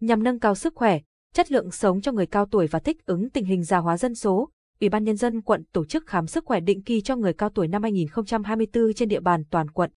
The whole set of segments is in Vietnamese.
Nhằm nâng cao sức khỏe, chất lượng sống cho người cao tuổi và thích ứng tình hình già hóa dân số, Ủy ban Nhân dân quận tổ chức khám sức khỏe định kỳ cho người cao tuổi năm 2024 trên địa bàn toàn quận.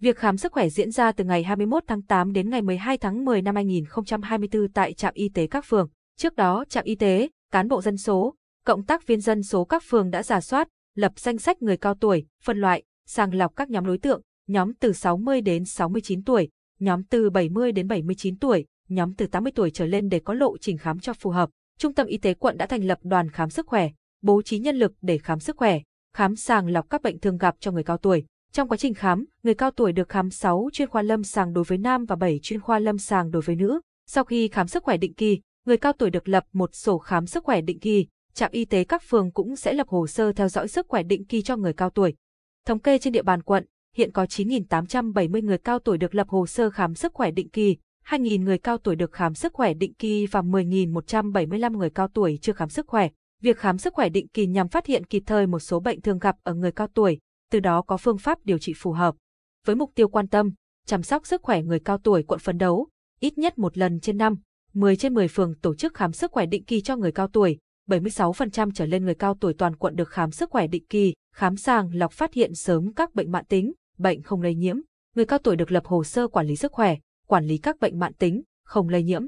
Việc khám sức khỏe diễn ra từ ngày 21 tháng 8 đến ngày 12 tháng 10 năm 2024 tại trạm y tế các phường. Trước đó, trạm y tế, cán bộ dân số, cộng tác viên dân số các phường đã giả soát, lập danh sách người cao tuổi, phân loại, sàng lọc các nhóm đối tượng, nhóm từ 60 đến 69 tuổi, nhóm từ 70 đến 79 tuổi, nhóm từ 80 tuổi trở lên để có lộ trình khám cho phù hợp. Trung tâm y tế quận đã thành lập đoàn khám sức khỏe, bố trí nhân lực để khám sức khỏe, khám sàng lọc các bệnh thường gặp cho người cao tuổi. Trong quá trình khám, người cao tuổi được khám 6 chuyên khoa lâm sàng đối với nam và 7 chuyên khoa lâm sàng đối với nữ. Sau khi khám sức khỏe định kỳ, người cao tuổi được lập một sổ khám sức khỏe định kỳ. Trạm y tế các phường cũng sẽ lập hồ sơ theo dõi sức khỏe định kỳ cho người cao tuổi. Thống kê trên địa bàn quận, hiện có 9.870 người cao tuổi được lập hồ sơ khám sức khỏe định kỳ, 2.000 người cao tuổi được khám sức khỏe định kỳ và 10.175 người cao tuổi chưa khám sức khỏe. Việc khám sức khỏe định kỳ nhằm phát hiện kịp thời một số bệnh thường gặp ở người cao tuổi, từ đó có phương pháp điều trị phù hợp. Với mục tiêu quan tâm, chăm sóc sức khỏe người cao tuổi quận phấn đấu, ít nhất một lần trên năm, 10 trên 10 phường tổ chức khám sức khỏe định kỳ cho người cao tuổi, 76% trở lên người cao tuổi toàn quận được khám sức khỏe định kỳ, khám sàng lọc phát hiện sớm các bệnh mạng tính, bệnh không lây nhiễm. Người cao tuổi được lập hồ sơ quản lý sức khỏe, quản lý các bệnh mạng tính, không lây nhiễm.